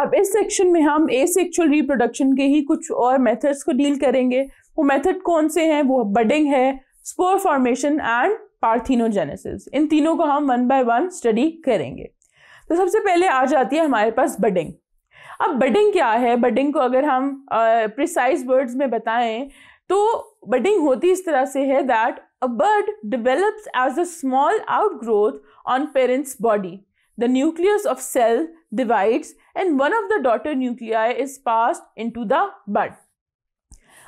अब इस सेक्शन में हम ए सेक्शुअल रिप्रोडक्शन के ही कुछ और मेथड्स को डील करेंगे वो मेथड कौन से हैं वो बडिंग है स्पोर फॉर्मेशन एंड पार्थिनोजेनेसिस इन तीनों को हम वन बाय वन स्टडी करेंगे तो सबसे पहले आ जाती है हमारे पास बडिंग अब बडिंग क्या है बडिंग को अगर हम प्रिसाइज uh, वर्ड्स में बताएं तो बडिंग होती इस तरह से है that a bud develops as a small outgrowth on parent's body The nucleus of cell divides and one of the daughter nuclei is passed into the bud.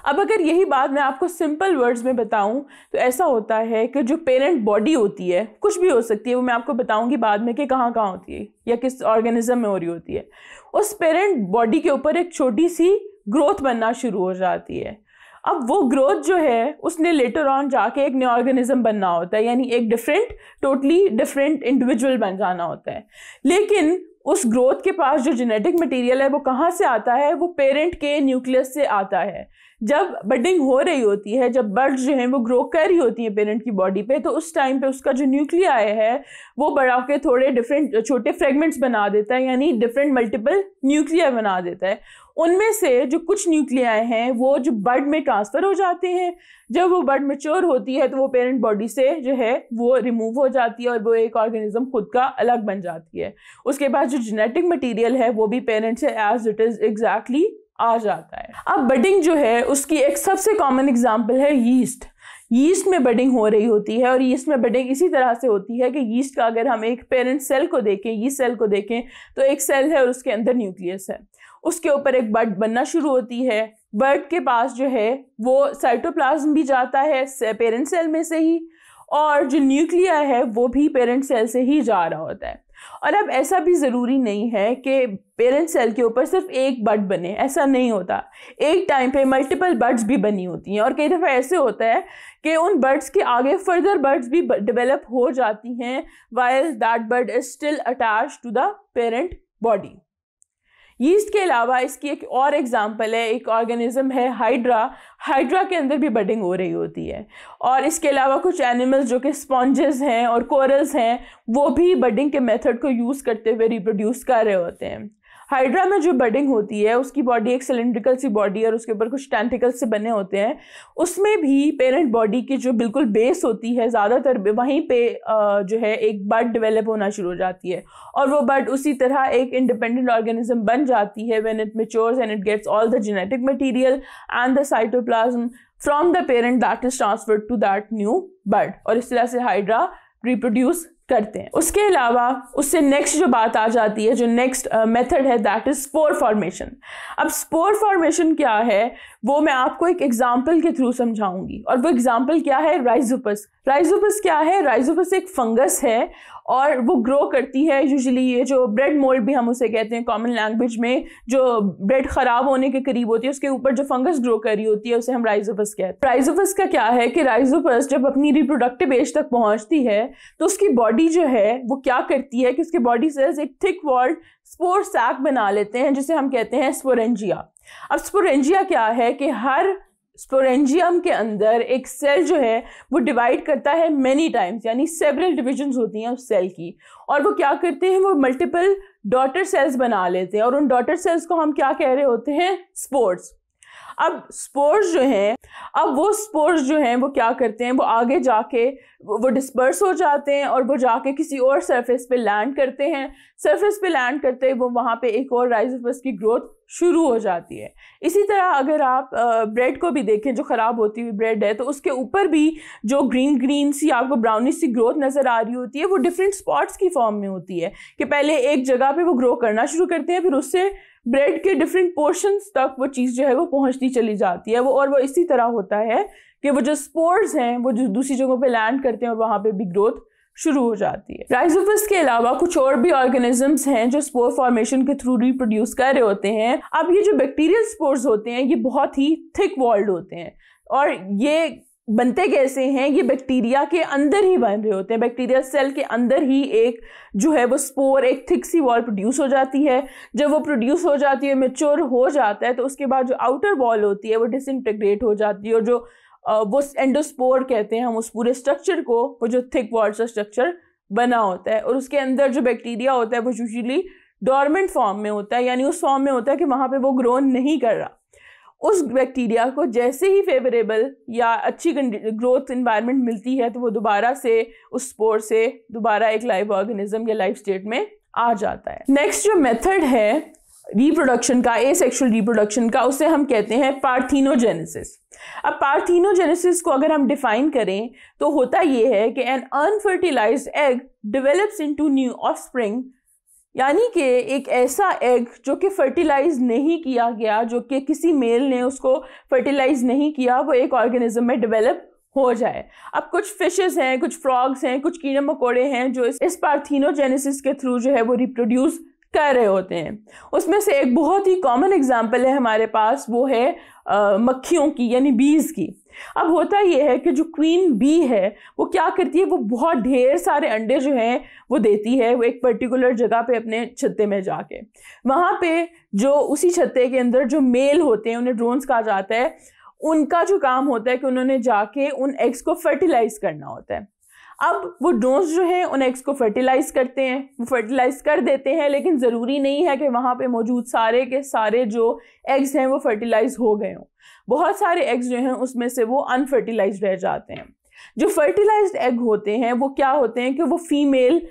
अब अगर यही बात मैं आपको सिंपल वर्ड्स में बताऊं तो ऐसा होता है कि जो पेरेंट बॉडी होती है कुछ भी हो सकती है वो मैं आपको बताऊंगी बाद में कि कहाँ कहाँ होती है या किस ऑर्गेनिज्म में हो रही होती है उस पेरेंट बॉडी के ऊपर एक छोटी सी ग्रोथ बनना शुरू हो जाती है अब वो ग्रोथ जो है उसने लेटर ऑन जाके एक न्यू ऑर्गेनिज्म बनना होता है यानी एक डिफरेंट टोटली डिफरेंट इंडिविजुअल बन जाना होता है लेकिन उस ग्रोथ के पास जो जेनेटिक मटेरियल है वो कहाँ से आता है वो पेरेंट के न्यूक्लियस से आता है जब बडिंग हो रही होती है जब बर्ड जो हैं वो ग्रो कर रही होती हैं पेरेंट की बॉडी पे तो उस टाइम पे उसका जो न्यूक्लियाई है वो बढ़ा के थोड़े डिफरेंट छोटे फ्रेगमेंट्स बना देता है यानी डिफरेंट मल्टीपल न्यूक्लिया बना देता है उनमें से जो कुछ न्यूक्लियाए हैं वो जो बर्ड में ट्रांसफ़र हो जाते हैं जब वो बर्ड मेच्योर होती है तो वो पेरेंट बॉडी से जो है वो रिमूव हो जाती है और वो एक ऑर्गेनिज्म खुद का अलग बन जाती है उसके बाद जो जेनेटिक मटेरियल है वो भी पेरेंट से एज इट इज़ एग्जैक्टली आ जाता है अब बडिंग जो है उसकी एक सबसे कॉमन एग्जाम्पल है यीस्ट यीस्ट में बडिंग हो रही होती है और यीस्ट में बडिंग इसी तरह से होती है कि यीस्ट का अगर हम एक पेरेंट सेल को देखें यीस्ट सेल को देखें तो एक सेल है और उसके अंदर न्यूक्लियस है उसके ऊपर एक बर्ड बनना शुरू होती है बर्ड के पास जो है वो साइटोप्लाज्म भी जाता है पेरेंट सेल में से ही और जो न्यूक्लिया है वो भी पेरेंट सेल से ही जा रहा होता है और अब ऐसा भी ज़रूरी नहीं है कि पेरेंट सेल के ऊपर सिर्फ एक बर्ड बने ऐसा नहीं होता एक टाइम पे मल्टीपल बर्ड्स भी बनी होती हैं और कई दफ़ा ऐसे होता है कि उन बर्ड्स के आगे फर्दर बर्ड्स भी डेवलप हो जाती हैं while that bud is still attach to the parent body yeast के अलावा इसकी एक और एग्ज़ाम्पल है एक ऑर्गेनिज़म है हाइड्रा हाइड्रा के अंदर भी बडिंग हो रही होती है और इसके अलावा कुछ एनिमल्स जो कि स्पॉन्जेस हैं और कोरल्स हैं वो भी बडिंग के मेथड को यूज़ करते हुए रिप्रोड्यूस कर रहे होते हैं हाइड्रा में जो बडिंग होती है उसकी बॉडी एक सिलेंड्रिकल सी बॉडी और उसके ऊपर कुछ टेंटिकल्स से बने होते हैं उसमें भी पेरेंट बॉडी की जो बिल्कुल बेस होती है ज़्यादातर वहीं पे जो है एक बर्ड डेवलप होना शुरू हो जाती है और वो बर्ड उसी तरह एक इंडिपेंडेंट ऑर्गेनिज्म बन जाती है when it matures and it gets all the genetic material and the cytoplasm from the parent that is transferred to that new bud और इस तरह से हाइड्रा रिप्रोड्यूस करते हैं उसके अलावा उससे नेक्स्ट जो बात आ जाती है जो नेक्स्ट मेथड uh, है दैट इज़ स्पोर फॉर्मेशन अब स्पोर फॉर्मेशन क्या है वो मैं आपको एक एग्जाम्पल के थ्रू समझाऊंगी और वो एग्जाम्पल क्या है राइजोपस राइजोपस क्या है राइजोपस एक फंगस है और वो ग्रो करती है यूजुअली ये जो ब्रेड मोल्ड भी हम उसे कहते हैं कॉमन लैंग्वेज में जो ब्रेड ख़राब होने के करीब होती है उसके ऊपर जो फंगस ग्रो कर रही होती है उसे हम राइजोफस कहते हैं राइजोफस का क्या है कि राइजोफस जब अपनी रिप्रोडक्टिव एज तक पहुँचती है तो उसकी बॉडी जो है वो क्या करती है कि उसके बॉडी से एक थिक वॉल्ड स्पोर सैक बना लेते हैं जिसे हम कहते हैं स्पोरेंजिया अब स्पोरेंजिया क्या है कि हर स्पोरेंजियम के अंदर एक सेल जो है वो डिवाइड करता है मेनी टाइम्स यानी सेवरल डिविजन्स होती हैं उस सेल की और वो क्या करते हैं वो मल्टीपल डॉटर सेल्स बना लेते हैं और उन डॉटर सेल्स को हम क्या कह रहे होते हैं स्पोर्ट्स अब स्पोर्ट्स जो हैं अब वो स्पोर्स जो हैं वो क्या करते हैं वो आगे जाके वो डिस्पर्स हो जाते हैं और वो जाके किसी और सरफेस पे लैंड करते हैं सरफेस पे लैंड करते ही वो वहाँ पे एक और राइजोफस की ग्रोथ शुरू हो जाती है इसी तरह अगर आप ब्रेड को भी देखें जो ख़राब होती हुई ब्रेड है तो उसके ऊपर भी जो ग्रीन ग्रीन सी आपको ब्राउनिश सी ग्रोथ नज़र आ रही होती है वो डिफरेंट स्पॉट्स की फॉर्म में होती है कि पहले एक जगह पे वो ग्रो करना शुरू करते हैं फिर उससे ब्रेड के डिफरेंट पोर्शन तक वो चीज़ जो है वो पहुंचती चली जाती है वो और वो इसी तरह होता है कि वो जो स्पोर्स हैं वो जो दूसरी जगहों पे लैंड करते हैं और वहाँ पे भी ग्रोथ शुरू हो जाती है राइजोफिस के अलावा कुछ और भी ऑर्गेनिजम्स हैं जो स्पोर फॉर्मेशन के थ्रू रिप्रोड्यूस कर रहे होते हैं अब ये जो बैक्टीरियल स्पोर्स होते हैं ये बहुत ही थिक वॉल्ड होते हैं और ये बनते कैसे हैं ये बैक्टीरिया के अंदर ही बन रहे होते हैं बैक्टीरिया सेल के अंदर ही एक जो है वो स्पोर एक थिक सी वॉल प्रोड्यूस हो जाती है जब वो प्रोड्यूस हो जाती है मेच्योर हो जाता है तो उसके बाद जो आउटर वॉल होती है वो डिसइंटेग्रेट हो जाती है और जो वो एंडोस्पोर कहते हैं हम उस पूरे स्ट्रक्चर को वो जो थिक वॉल सा स्ट्रक्चर बना होता है और उसके अंदर जो बैक्टीरिया होता है वो यूजली डॉर्मेंट फॉर्म में होता है यानी उस फॉर्म में होता है कि वहाँ पर वो ग्रो नहीं कर रहा उस बैक्टीरिया को जैसे ही फेवरेबल या अच्छी ग्रोथ इन्वायरमेंट मिलती है तो वो दोबारा से उस स्पोर से दोबारा एक लाइव ऑर्गेनिज्म या लाइफ स्टेट में आ जाता है नेक्स्ट जो मेथड है रिप्रोडक्शन का ए सेक्शुअल रिप्रोडक्शन का उसे हम कहते हैं पार्थिनोजेनेसिस अब पार्थिनोजेनेसिस को अगर हम डिफाइन करें तो होता ये है कि an unfertilised egg develops into new offspring यानी कि एक ऐसा एग जो कि फर्टिलाइज नहीं किया गया जो कि किसी मेल ने उसको फर्टिलाइज नहीं किया वो एक ऑर्गेनिज्म में डेवलप हो जाए अब कुछ फिशेस हैं कुछ फ्रॉग्स हैं कुछ कीड़े मकोड़े हैं जो इस पार्थिनोजेनेसिस के थ्रू जो है वो रिप्रोड्यूस कर रहे होते हैं उसमें से एक बहुत ही कॉमन एग्जाम्पल है हमारे पास वो है मक्खियों की यानी बीज की अब होता यह है कि जो क्वीन बी है वो क्या करती है वो बहुत ढेर सारे अंडे जो हैं वो देती है वो एक पर्टिकुलर जगह पे अपने छत्ते में जाके वहाँ पे जो उसी छत्ते के अंदर जो मेल होते हैं उन्हें ड्रोन्स कहा जाता है उनका जो काम होता है कि उन्होंने जाके उन एग्स को फर्टिलाइज करना होता है अब वो ड्रोन्स जो हैं उन एग्स को फर्टिलाइज करते हैं वो फर्टिलाइज कर देते हैं लेकिन ज़रूरी नहीं है कि वहाँ पे मौजूद सारे के सारे जो एग्स हैं वो फर्टिलाइज हो गए हों बहुत सारे एग्स जो हैं उसमें से वो अनफर्टिलाइज रह जाते हैं जो फर्टिलाइज्ड एग होते हैं वो क्या होते हैं कि वो फीमेल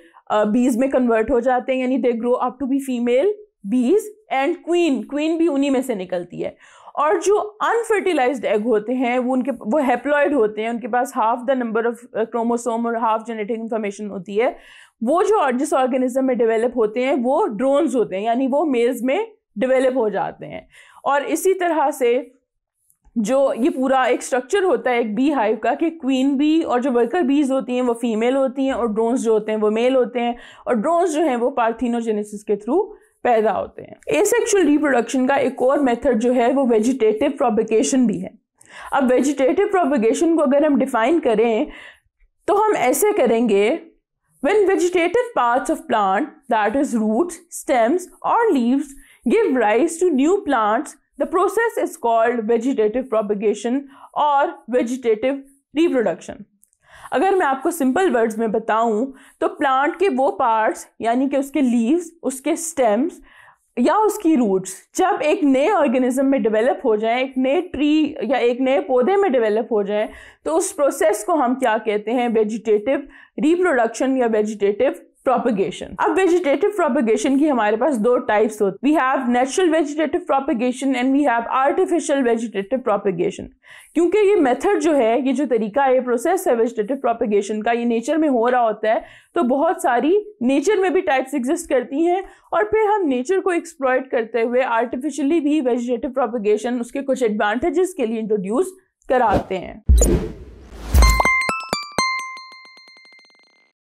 बीज में कन्वर्ट हो जाते हैं यानी they grow up to be female bees and queen queen भी उन्हीं में से निकलती है और जो अनफर्टिलाइज एग होते हैं वो उनके वो हैप्लॉयड होते हैं उनके पास half the number of chromosome और हाफ जेनेटिक इंफॉर्मेशन होती है वो जो जिस ऑर्गेनिज्म में डेवलप होते हैं वो ड्रोन्स होते हैं यानी वो मेल्स में डेवलप हो जाते हैं और इसी तरह से जो ये पूरा एक स्ट्रक्चर होता है एक बी हाइव का कि क्वीन बी और जो वर्कर बीज होती हैं वो फीमेल होती हैं और ड्रोन्स जो होते हैं वो मेल होते हैं और ड्रोन्स जो हैं वो पार्थिनोजेनेसिस के थ्रू पैदा होते हैं ए एसेक्चुअल रिप्रोडक्शन का एक और मेथड जो है वो वेजिटेटिव प्रोपिकेशन भी है अब वेजिटेटिव प्रोपिकेशन को अगर हम डिफाइन करें तो हम ऐसे करेंगे when vegetative parts of plant that is root stems और leaves give rise to new plants the process is called vegetative propagation और वेजिटेटिव रिप्रोडक्शन अगर मैं आपको सिंपल वर्ड्स में बताऊं तो प्लांट के वो पार्ट्स यानी कि उसके लीव्स उसके स्टेम्स या उसकी रूट्स जब एक नए ऑर्गेनिज्म में डेवलप हो जाए एक नए ट्री या एक नए पौधे में डेवलप हो जाए तो उस प्रोसेस को हम क्या कहते हैं वेजिटेटिव रिप्रोडक्शन या वेजिटेटिव प्रोपिगेशन अब वेजिटेटिव प्रोपिगेशन की हमारे पास दो टाइप्स होती we have natural vegetative propagation and we have artificial vegetative propagation क्योंकि ये मेथड जो है ये जो तरीका है प्रोसेस है वेजिटेटिव प्रोपिगेशन का ये नेचर में हो रहा होता है तो बहुत सारी नेचर में भी टाइप्स एग्जिस्ट करती हैं और फिर हम नेचर को एक्सप्लॉयट करते हुए आर्टिफिशियली भी वेजिटेटिव प्रोपिगेशन उसके कुछ एडवांटेजेस के लिए इंट्रोड्यूस कराते हैं